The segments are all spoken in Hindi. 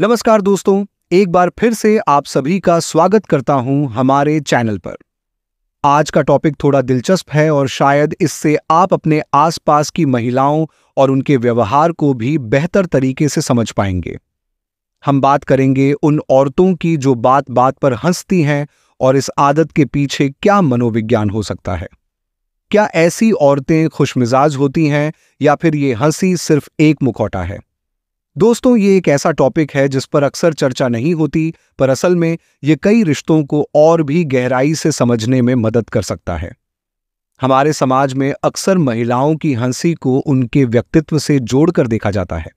नमस्कार दोस्तों एक बार फिर से आप सभी का स्वागत करता हूं हमारे चैनल पर आज का टॉपिक थोड़ा दिलचस्प है और शायद इससे आप अपने आसपास की महिलाओं और उनके व्यवहार को भी बेहतर तरीके से समझ पाएंगे हम बात करेंगे उन औरतों की जो बात बात पर हंसती हैं और इस आदत के पीछे क्या मनोविज्ञान हो सकता है क्या ऐसी औरतें खुशमिजाज होती हैं या फिर ये हंसी सिर्फ एक मुखौटा है दोस्तों ये एक ऐसा टॉपिक है जिस पर अक्सर चर्चा नहीं होती पर असल में ये कई रिश्तों को और भी गहराई से समझने में मदद कर सकता है हमारे समाज में अक्सर महिलाओं की हंसी को उनके व्यक्तित्व से जोड़कर देखा जाता है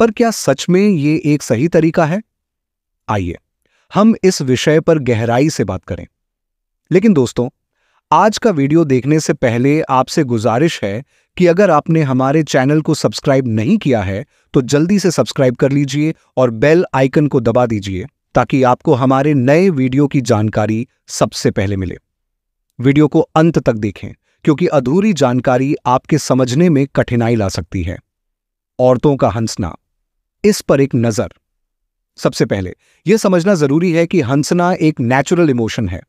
पर क्या सच में ये एक सही तरीका है आइए हम इस विषय पर गहराई से बात करें लेकिन दोस्तों आज का वीडियो देखने से पहले आपसे गुजारिश है कि अगर आपने हमारे चैनल को सब्सक्राइब नहीं किया है तो जल्दी से सब्सक्राइब कर लीजिए और बेल आइकन को दबा दीजिए ताकि आपको हमारे नए वीडियो की जानकारी सबसे पहले मिले वीडियो को अंत तक देखें क्योंकि अधूरी जानकारी आपके समझने में कठिनाई ला सकती है औरतों का हंसना इस पर एक नजर सबसे पहले यह समझना जरूरी है कि हंसना एक नेचुरल इमोशन है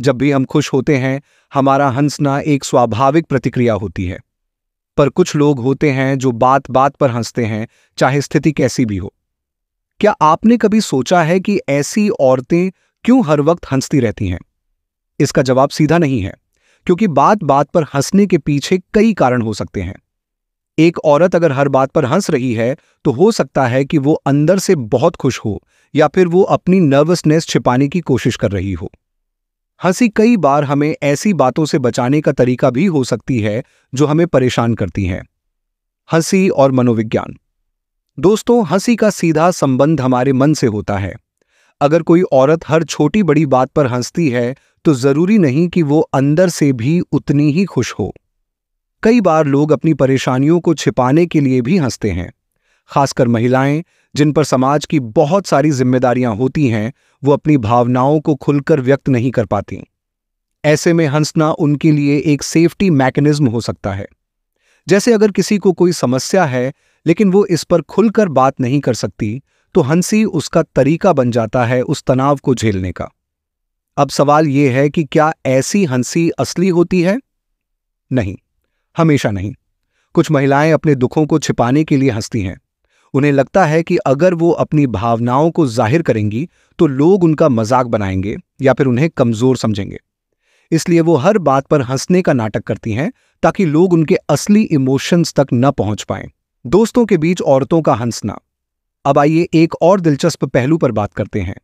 जब भी हम खुश होते हैं हमारा हंसना एक स्वाभाविक प्रतिक्रिया होती है पर कुछ लोग होते हैं जो बात बात पर हंसते हैं चाहे स्थिति कैसी भी हो क्या आपने कभी सोचा है कि ऐसी औरतें क्यों हर वक्त हंसती रहती हैं इसका जवाब सीधा नहीं है क्योंकि बात बात पर हंसने के पीछे कई कारण हो सकते हैं एक औरत अगर हर बात पर हंस रही है तो हो सकता है कि वो अंदर से बहुत खुश हो या फिर वो अपनी नर्वसनेस छिपाने की कोशिश कर रही हो हंसी कई बार हमें ऐसी बातों से बचाने का तरीका भी हो सकती है जो हमें परेशान करती हैं हंसी और मनोविज्ञान दोस्तों हंसी का सीधा संबंध हमारे मन से होता है अगर कोई औरत हर छोटी बड़ी बात पर हंसती है तो जरूरी नहीं कि वो अंदर से भी उतनी ही खुश हो कई बार लोग अपनी परेशानियों को छिपाने के लिए भी हंसते हैं खासकर महिलाएं जिन पर समाज की बहुत सारी जिम्मेदारियां होती हैं वो अपनी भावनाओं को खुलकर व्यक्त नहीं कर पाती ऐसे में हंसना उनके लिए एक सेफ्टी मैकेनिज्म हो सकता है जैसे अगर किसी को कोई समस्या है लेकिन वो इस पर खुलकर बात नहीं कर सकती तो हंसी उसका तरीका बन जाता है उस तनाव को झेलने का अब सवाल यह है कि क्या ऐसी हंसी असली होती है नहीं हमेशा नहीं कुछ महिलाएं अपने दुखों को छिपाने के लिए हंसती हैं उन्हें लगता है कि अगर वो अपनी भावनाओं को जाहिर करेंगी तो लोग उनका मजाक बनाएंगे या फिर उन्हें कमज़ोर समझेंगे इसलिए वो हर बात पर हंसने का नाटक करती हैं ताकि लोग उनके असली इमोशंस तक न पहुंच पाएं दोस्तों के बीच औरतों का हंसना अब आइए एक और दिलचस्प पहलू पर बात करते हैं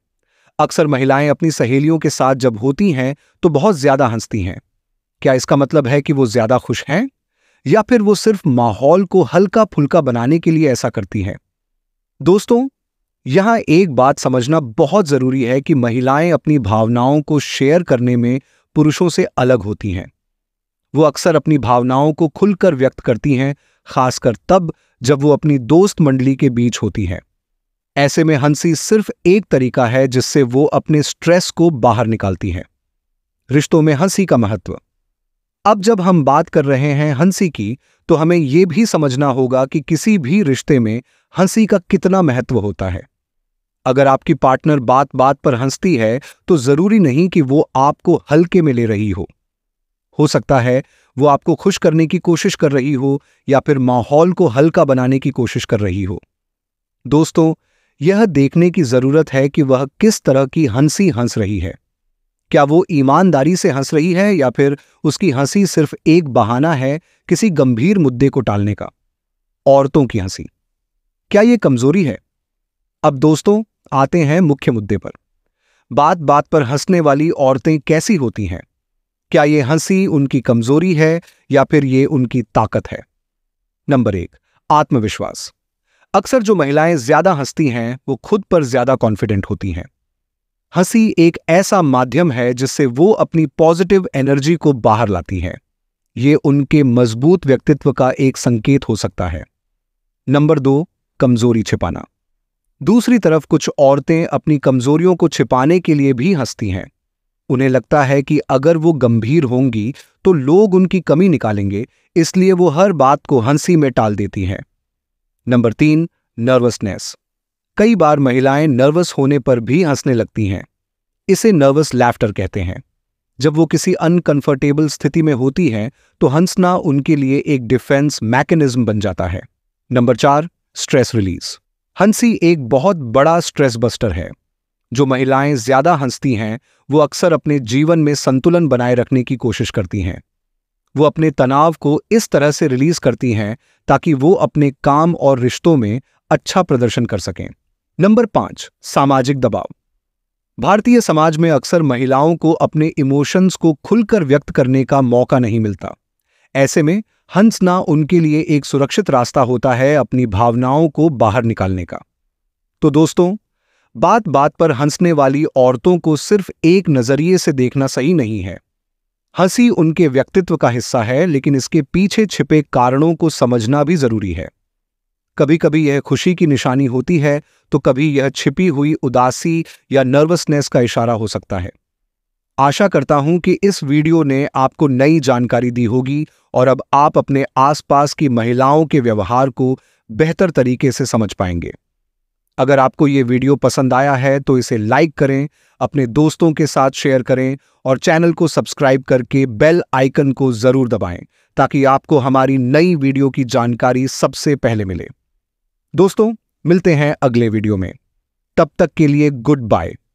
अक्सर महिलाएं अपनी सहेलियों के साथ जब होती हैं तो बहुत ज्यादा हंसती हैं क्या इसका मतलब है कि वो ज्यादा खुश हैं या फिर वो सिर्फ माहौल को हल्का फुल्का बनाने के लिए ऐसा करती हैं दोस्तों यहां एक बात समझना बहुत ज़रूरी है कि महिलाएं अपनी भावनाओं को शेयर करने में पुरुषों से अलग होती हैं वो अक्सर अपनी भावनाओं को खुलकर व्यक्त करती हैं खासकर तब जब वो अपनी दोस्त मंडली के बीच होती हैं ऐसे में हंसी सिर्फ एक तरीका है जिससे वो अपने स्ट्रेस को बाहर निकालती हैं रिश्तों में हंसी का महत्व अब जब हम बात कर रहे हैं हंसी की तो हमें ये भी समझना होगा कि किसी भी रिश्ते में हंसी का कितना महत्व होता है अगर आपकी पार्टनर बात बात पर हंसती है तो जरूरी नहीं कि वो आपको हल्के में ले रही हो हो सकता है वो आपको खुश करने की कोशिश कर रही हो या फिर माहौल को हल्का बनाने की कोशिश कर रही हो दोस्तों यह देखने की जरूरत है कि वह किस तरह की हंसी हंस रही है क्या वो ईमानदारी से हंस रही है या फिर उसकी हंसी सिर्फ एक बहाना है किसी गंभीर मुद्दे को टालने का औरतों की हंसी क्या ये कमजोरी है अब दोस्तों आते हैं मुख्य मुद्दे पर बात बात पर हंसने वाली औरतें कैसी होती हैं क्या ये हंसी उनकी कमजोरी है या फिर ये उनकी ताकत है नंबर एक आत्मविश्वास अक्सर जो महिलाएं ज्यादा हंसती हैं वो खुद पर ज्यादा कॉन्फिडेंट होती हैं हंसी एक ऐसा माध्यम है जिससे वो अपनी पॉजिटिव एनर्जी को बाहर लाती हैं ये उनके मजबूत व्यक्तित्व का एक संकेत हो सकता है नंबर दो कमजोरी छिपाना दूसरी तरफ कुछ औरतें अपनी कमजोरियों को छिपाने के लिए भी हंसती हैं उन्हें लगता है कि अगर वो गंभीर होंगी तो लोग उनकी कमी निकालेंगे इसलिए वो हर बात को हंसी में टाल देती हैं नंबर तीन नर्वसनेस कई बार महिलाएं नर्वस होने पर भी हंसने लगती हैं इसे नर्वस लैफ्टर कहते हैं जब वो किसी अनकंफर्टेबल स्थिति में होती हैं तो हंसना उनके लिए एक डिफेंस मैकेनिज्म बन जाता है नंबर चार स्ट्रेस रिलीज हंसी एक बहुत बड़ा स्ट्रेस बस्टर है जो महिलाएं ज्यादा हंसती हैं वो अक्सर अपने जीवन में संतुलन बनाए रखने की कोशिश करती हैं वो अपने तनाव को इस तरह से रिलीज करती हैं ताकि वो अपने काम और रिश्तों में अच्छा प्रदर्शन कर सकें नंबर पांच सामाजिक दबाव भारतीय समाज में अक्सर महिलाओं को अपने इमोशंस को खुलकर व्यक्त करने का मौका नहीं मिलता ऐसे में हंसना उनके लिए एक सुरक्षित रास्ता होता है अपनी भावनाओं को बाहर निकालने का तो दोस्तों बात बात पर हंसने वाली औरतों को सिर्फ एक नज़रिए से देखना सही नहीं है हंसी उनके व्यक्तित्व का हिस्सा है लेकिन इसके पीछे छिपे कारणों को समझना भी जरूरी है कभी कभी यह खुशी की निशानी होती है तो कभी यह छिपी हुई उदासी या नर्वसनेस का इशारा हो सकता है आशा करता हूं कि इस वीडियो ने आपको नई जानकारी दी होगी और अब आप अपने आसपास की महिलाओं के व्यवहार को बेहतर तरीके से समझ पाएंगे अगर आपको ये वीडियो पसंद आया है तो इसे लाइक करें अपने दोस्तों के साथ शेयर करें और चैनल को सब्सक्राइब करके बेल आइकन को ज़रूर दबाएं ताकि आपको हमारी नई वीडियो की जानकारी सबसे पहले मिले दोस्तों मिलते हैं अगले वीडियो में तब तक के लिए गुड बाय